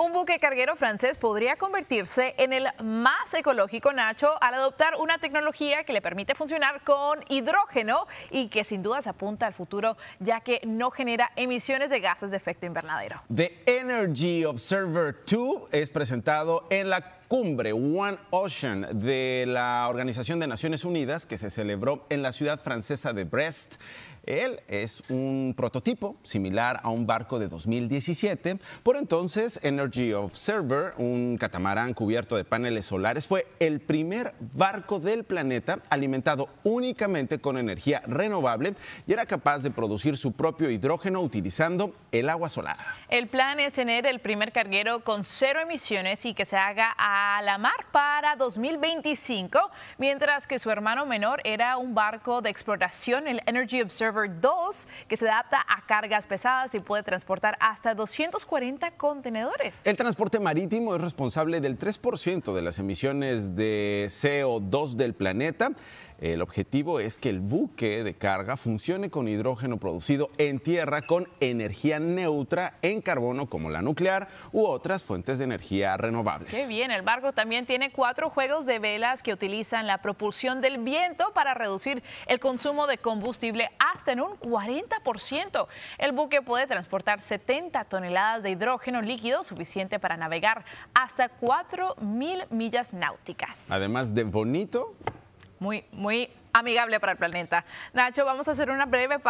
Un buque carguero francés podría convertirse en el más ecológico, Nacho, al adoptar una tecnología que le permite funcionar con hidrógeno y que sin duda se apunta al futuro, ya que no genera emisiones de gases de efecto invernadero. The Energy Observer 2 es presentado en la cumbre One Ocean de la Organización de Naciones Unidas que se celebró en la ciudad francesa de Brest. Él es un prototipo similar a un barco de 2017. Por entonces, Energy Observer, un catamarán cubierto de paneles solares, fue el primer barco del planeta alimentado únicamente con energía renovable y era capaz de producir su propio hidrógeno utilizando el agua solar. El plan es tener el primer carguero con cero emisiones y que se haga a la mar para 2025, mientras que su hermano menor era un barco de exploración, el Energy Observer 2, que se adapta a cargas pesadas y puede transportar hasta 240 contenedores. El transporte marítimo es responsable del 3% de las emisiones de CO2 del planeta. El objetivo es que el buque de carga funcione con hidrógeno producido en tierra con energía neutra en carbono como la nuclear u otras fuentes de energía renovables. Qué bien, el también tiene cuatro juegos de velas que utilizan la propulsión del viento para reducir el consumo de combustible hasta en un 40%. El buque puede transportar 70 toneladas de hidrógeno líquido, suficiente para navegar hasta 4.000 millas náuticas. Además de bonito. Muy, muy amigable para el planeta. Nacho, vamos a hacer una breve pausa.